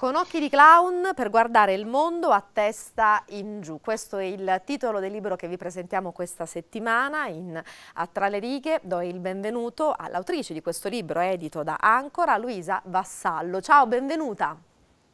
Con occhi di clown per guardare il mondo a testa in giù. Questo è il titolo del libro che vi presentiamo questa settimana in A Tra le righe. Do il benvenuto all'autrice di questo libro, edito da Ancora, Luisa Vassallo. Ciao, benvenuta.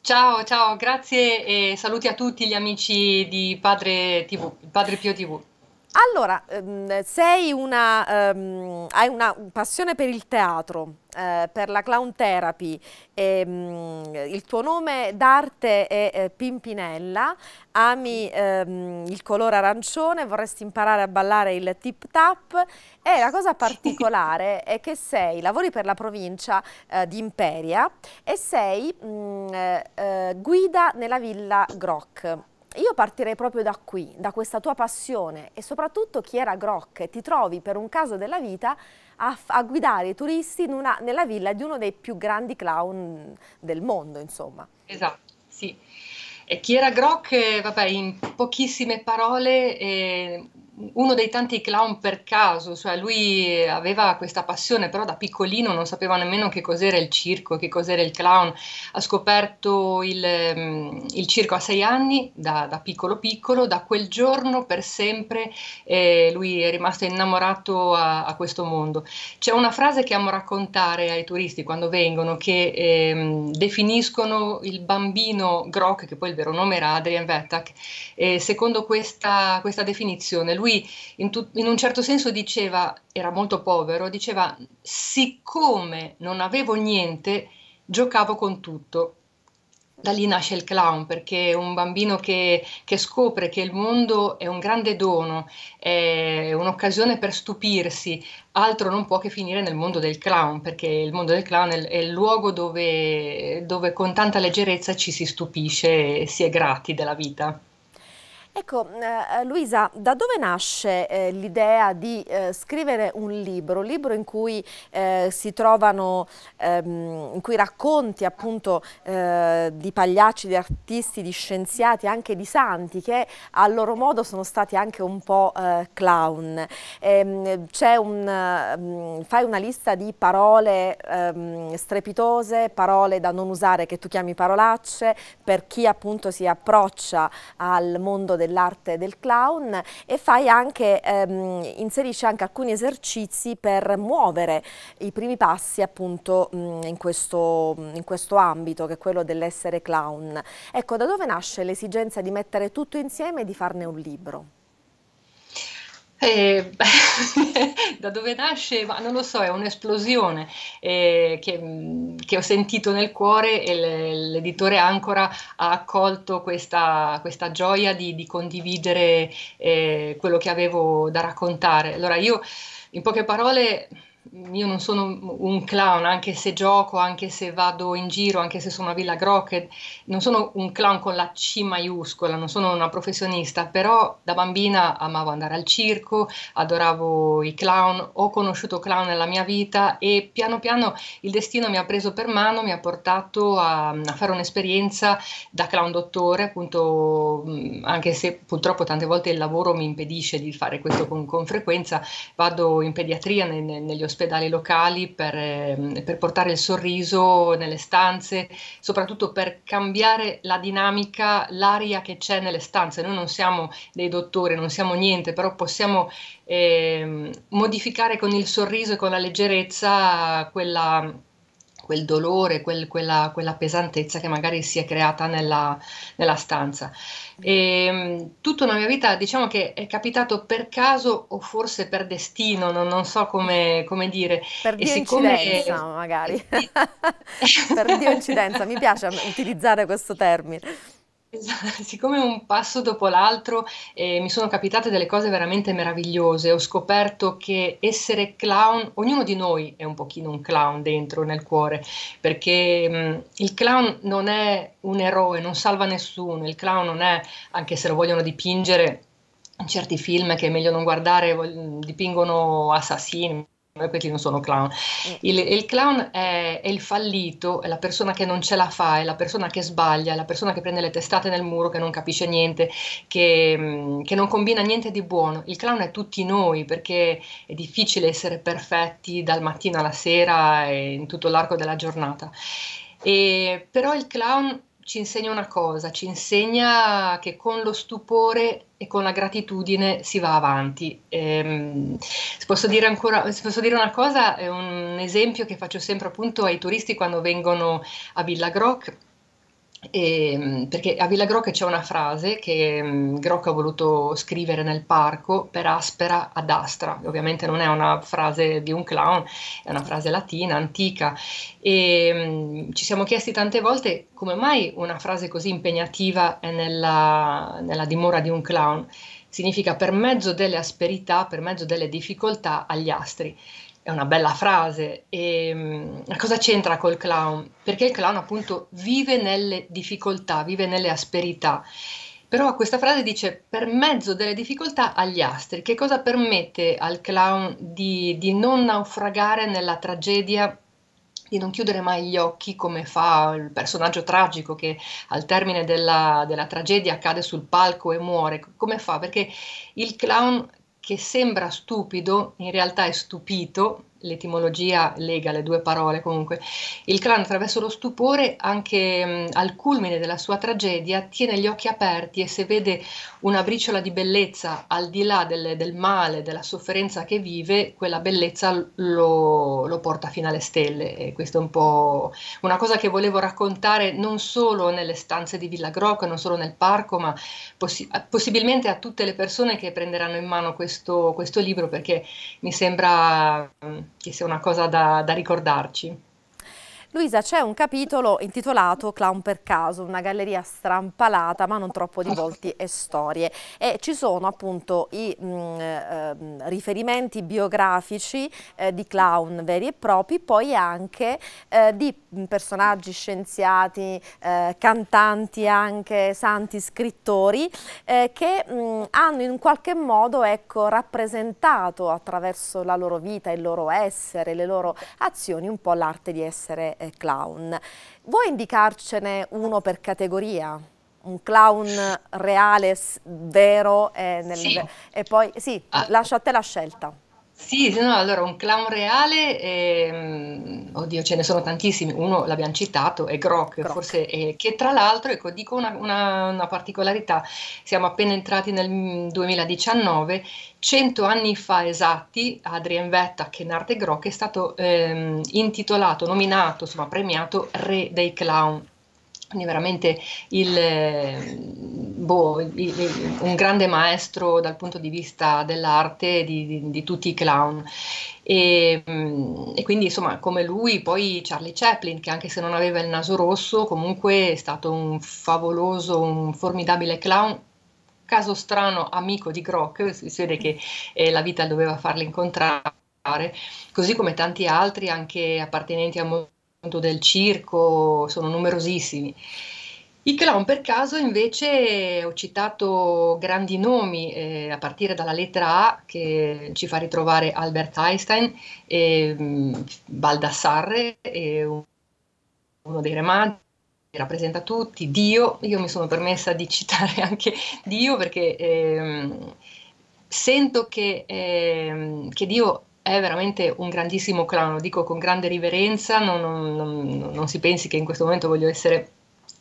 Ciao, ciao, grazie e saluti a tutti gli amici di Padre, TV, Padre Pio TV. Allora, ehm, sei una, ehm, hai una passione per il teatro, eh, per la clown therapy, ehm, il tuo nome d'arte è eh, Pimpinella, ami ehm, il colore arancione, vorresti imparare a ballare il tip tap e la cosa particolare è che sei, lavori per la provincia eh, di Imperia e sei mh, mm, eh, eh, guida nella villa Grock io partirei proprio da qui, da questa tua passione e soprattutto chi era Grock, ti trovi per un caso della vita a, a guidare i turisti una, nella villa di uno dei più grandi clown del mondo, insomma. Esatto, sì. E chi era Grock, eh, vabbè, in pochissime parole, eh, uno dei tanti clown per caso, cioè lui aveva questa passione, però da piccolino non sapeva nemmeno che cos'era il circo, che cos'era il clown. Ha scoperto il, mm, il circo a sei anni, da, da, piccolo piccolo, da quel giorno per sempre eh, lui è rimasto innamorato a, a, questo mondo. C'è una frase che amo raccontare ai turisti quando vengono, che eh, definiscono il bambino Grok, che poi il vero nome era Adrian Vettak, eh, secondo questa, questa definizione lui lui in, tu, in un certo senso diceva, era molto povero, diceva, siccome non avevo niente, giocavo con tutto da lì nasce il clown, perché è un bambino che, che, scopre che il mondo è un grande dono, è un'occasione per stupirsi, altro non può che finire nel mondo del clown, perché il mondo del clown è, il luogo dove, dove con tanta leggerezza ci si stupisce e si è grati della vita. Ecco, eh, eh, Luisa, da dove nasce eh, l'idea di eh, scrivere un libro, un libro in cui eh, si trovano, ehm, in cui racconti appunto eh, di pagliacci, di artisti, di scienziati, anche di santi che a loro modo sono stati anche un po' clown. Ehm, un, um, fai una lista di parole ehm, strepitose, parole da non usare che tu chiami parolacce, per chi appunto si approccia al mondo dell'arte del clown e anche, ehm, inserisce anche alcuni esercizi per muovere i primi passi appunto mh, mm, in, questo, mm, in questo ambito che è quello dell'essere clown. Ecco, da dove nasce l'esigenza di mettere tutto insieme e di farne un libro? Eh, da dove nasce? Ma non lo so, è un'esplosione eh, che, mm, che, ho sentito nel cuore e le, l'editore Ancora ha accolto questa, questa gioia di, di condividere eh, quello che avevo da raccontare. Allora io, in poche parole, io non sono un clown, anche se gioco, anche se vado in giro, anche se sono a Villa Grocked, non sono un clown con la C maiuscola, non sono una professionista, però da bambina amavo andare al circo, adoravo i clown, ho conosciuto clown nella mia vita e piano piano il destino mi ha preso per mano, mi ha portato a, a fare un'esperienza da clown dottore, appunto, mm, anche se purtroppo tante volte il lavoro mi impedisce di fare questo con, con frequenza, vado in pediatria nel, negli ospedali ospedali locali per, ehm, per, portare il sorriso nelle stanze, soprattutto per cambiare la dinamica, l'aria che c'è nelle stanze. Noi non siamo dei dottori, non siamo niente, però possiamo eh, modificare con il sorriso e con la leggerezza quella quel dolore, quel, quella, quella, pesantezza che magari si è creata nella, nella stanza. E, ehm, tutta una mia vita diciamo che è capitato per caso o forse per destino, non, non so come, come, dire. Per Dio coincidenza, incidenza magari. per Dio incidenza, mi piace utilizzare questo termine. Siccome un passo dopo l'altro eh, mi sono capitate delle cose veramente meravigliose, ho scoperto che essere clown, ognuno di noi è un pochino un clown dentro, nel cuore, perché mh, mm, il clown non è un eroe, non salva nessuno, il clown non è, anche se lo vogliono dipingere, in certi film che è meglio non guardare dipingono assassini, perché non sono clown. Mm. Il, il clown è, è, il fallito, è la persona che non ce la fa, è la persona che sbaglia, è la persona che prende le testate nel muro, che non capisce niente, che, mm, che non combina niente di buono. Il clown è tutti noi perché è difficile essere perfetti dal mattino alla sera e in tutto l'arco della giornata. E, però il clown ci insegna una cosa, ci insegna che con lo stupore e con la gratitudine si va avanti. Ehm, posso dire ancora, posso dire una cosa, è un esempio che faccio sempre appunto ai turisti quando vengono a Villa Groc e, ehm, perché a Villa Grocca c'è una frase che um, Grocca ha voluto scrivere nel parco per aspera ad astra, ovviamente non è una frase di un clown, è una frase latina, antica, e um, ci siamo chiesti tante volte come mai una frase così impegnativa è nella, nella dimora di un clown, significa per mezzo delle asperità, per mezzo delle difficoltà agli astri è una bella frase. E, mm, cosa c'entra col clown? Perché il clown appunto vive nelle difficoltà, vive nelle asperità. Però questa frase dice per mezzo delle difficoltà agli astri. Che cosa permette al clown di, di non naufragare nella tragedia di non chiudere mai gli occhi come fa il personaggio tragico che al termine della, della, tragedia cade sul palco e muore. Come fa? Perché il clown che sembra stupido, in realtà è stupito, l'etimologia lega le due parole comunque, il clan attraverso lo stupore anche mh, mm, al culmine della sua tragedia tiene gli occhi aperti e se vede una briciola di bellezza al di là del, del male, della sofferenza che vive, quella bellezza lo, lo, porta fino alle stelle e questo è un po' una cosa che volevo raccontare non solo nelle stanze di Villa Grocca, non solo nel parco, ma possi- possibilmente a tutte le persone che prenderanno in mano questo, questo libro perché mi sembra... Mm, che sia una cosa da, da ricordarci. Luisa, c'è un capitolo intitolato Clown per caso, una galleria strampalata ma non troppo di volti e storie e ci sono appunto i mh, mm, eh, riferimenti biografici eh, di clown veri e propri, poi anche eh, di mm, personaggi scienziati, eh, cantanti anche, santi, scrittori eh, che mh, mm, hanno in qualche modo ecco, rappresentato attraverso la loro vita, il loro essere, le loro azioni un po' l'arte di essere eh, clown. Vuoi indicarcene uno per categoria? Un clown reale, vero? Eh, nel, sì. E poi, sì, ah. lascia a te la scelta. Sì, no, allora un clown reale, ehm, oddio ce ne sono tantissimi, uno l'abbiamo citato, è Grok, forse, eh, che tra l'altro, ecco, dico una, una, una, particolarità, siamo appena entrati nel 2019, mm, cento anni fa esatti, Adrien Vetta, che narte Grok, è stato ehm, intitolato, nominato, insomma premiato Re dei Clown quindi veramente il, boh, il, il, un grande maestro dal punto di vista dell'arte di, di, di tutti i clown. E, mm, e, quindi insomma come lui poi Charlie Chaplin che anche se non aveva il naso rosso comunque è stato un favoloso, un formidabile clown. Caso strano, amico di Grock, si vede che eh, la vita doveva farlo incontrare, così come tanti altri anche appartenenti a molti del circo, sono numerosissimi. I clown per caso invece ho citato grandi nomi eh, a partire dalla lettera A che ci fa ritrovare Albert Einstein, e, mh, mm, Baldassarre, e uno dei remanti che rappresenta tutti, Dio, io mi sono permessa di citare anche Dio perché eh, sento che, eh, che Dio è veramente un grandissimo clown, lo dico con grande riverenza, non, non, non, non si pensi che in questo momento voglio essere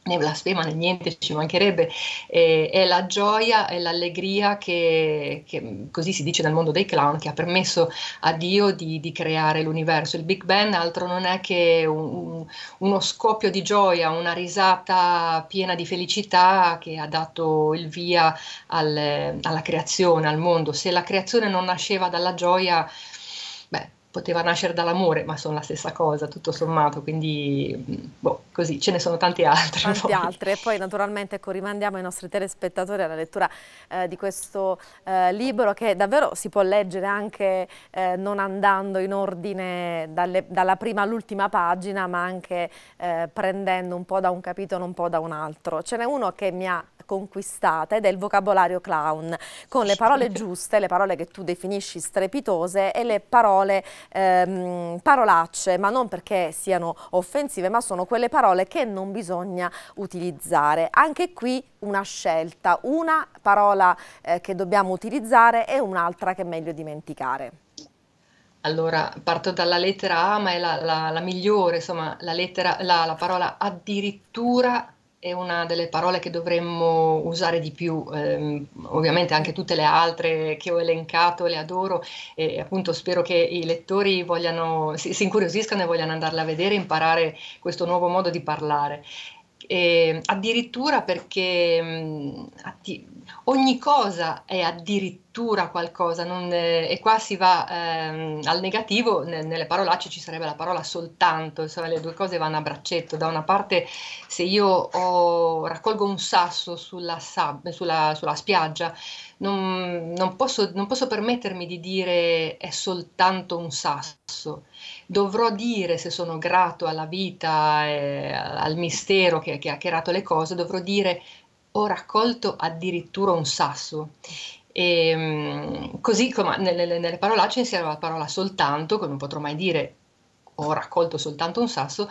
né blasfema né niente, ci mancherebbe, eh, è la gioia e l'allegria che, che, così si dice nel mondo dei clown, che ha permesso a Dio di, di creare l'universo. Il Big Bang altro non è che un, uno scoppio di gioia, una risata piena di felicità che ha dato il via al, alla creazione, al mondo. Se la creazione non nasceva dalla gioia, poteva nascere dall'amore, ma sono la stessa cosa, tutto sommato, quindi mm, boh, così ce ne sono tante altre. Tante poi. altre, e poi naturalmente ecco, rimandiamo i nostri telespettatori alla lettura eh, di questo eh, libro che davvero si può leggere anche eh, non andando in ordine dalle, dalla prima all'ultima pagina, ma anche eh, prendendo un po' da un capitolo, un po' da un altro. Ce n'è uno che mi ha conquistata ed è il vocabolario clown, con le parole giuste, le parole che tu definisci strepitose e le parole ehm, parolacce, ma non perché siano offensive, ma sono quelle parole che non bisogna utilizzare. Anche qui una scelta, una parola eh, che dobbiamo utilizzare e un'altra che è meglio dimenticare. Allora, parto dalla lettera A, ma è la, la, la migliore, insomma, la, lettera, la, parola addirittura è una delle parole che dovremmo usare di più, eh, ovviamente anche tutte le altre che ho elencato le adoro e appunto spero che i lettori vogliano, si, si incuriosiscano e vogliano andarla a vedere e imparare questo nuovo modo di parlare. E addirittura perché mh, mm, atti- ogni cosa è addirittura cattura qualcosa non, eh, e qua si va ehm, al negativo, ne, nelle parolacce ci sarebbe la parola soltanto, insomma le due cose vanno a braccetto, da una parte se io ho, raccolgo un sasso sulla, sab, sulla, sulla spiaggia non, non, posso, non posso permettermi di dire è soltanto un sasso, dovrò dire se sono grato alla vita, eh, al mistero che, che ha creato le cose, dovrò dire ho raccolto addirittura un sasso. E, ehm, così come nelle, nelle parolacce insieme alla parola soltanto, come potrò mai dire ho raccolto soltanto un sasso,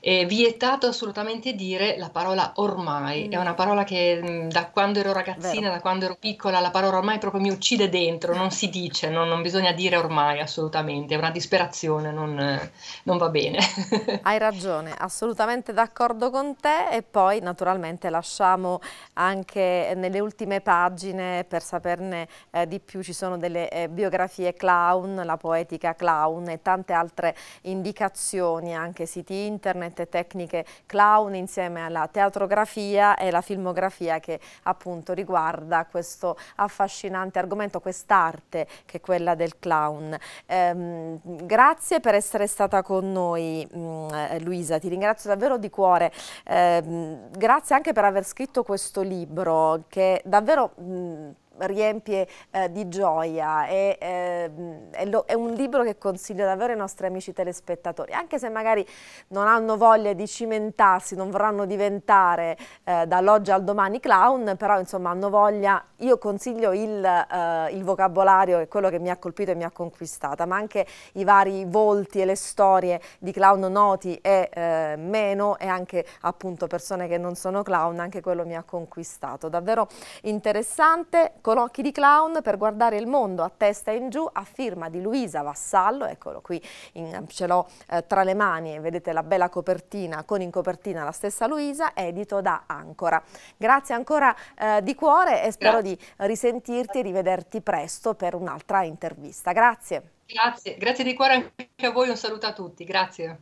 è vietato assolutamente dire la parola ormai, mm. è una parola che mm, da quando ero ragazzina, Vero. da quando ero piccola, la parola ormai proprio mi uccide dentro, non si dice, non, non bisogna dire ormai assolutamente, è una disperazione, non, non va bene. Hai ragione, assolutamente d'accordo con te e poi naturalmente lasciamo anche nelle ultime pagine per saperne eh, di più, ci sono delle eh, biografie clown, la poetica clown e tante altre indicazioni, anche siti internet ovviamente tecniche clown insieme alla teatrografia e la filmografia che appunto riguarda questo affascinante argomento, quest'arte che è quella del clown. Ehm, grazie per essere stata con noi mh, mm, Luisa, ti ringrazio davvero di cuore, ehm, grazie anche per aver scritto questo libro che davvero... Mh, mm, riempie eh, di gioia, è, è, ehm, è, lo, è, un libro che consiglio davvero ai nostri amici telespettatori, anche se magari non hanno voglia di cimentarsi, non vorranno diventare eh, dall'oggi al domani clown, però insomma hanno voglia, io consiglio il, eh, il vocabolario, è quello che mi ha colpito e mi ha conquistata, ma anche i vari volti e le storie di clown noti e eh, meno e anche appunto persone che non sono clown, anche quello mi ha conquistato, davvero interessante con occhi di clown per guardare il mondo a testa in giù a firma di Luisa Vassallo, eccolo qui, in, ce l'ho eh, tra le mani, vedete la bella copertina con in copertina la stessa Luisa, edito da Ancora. Grazie ancora eh, di cuore e spero Grazie. di risentirti e rivederti presto per un'altra intervista. Grazie. Grazie, grazie di cuore anche a voi, un saluto a tutti, grazie.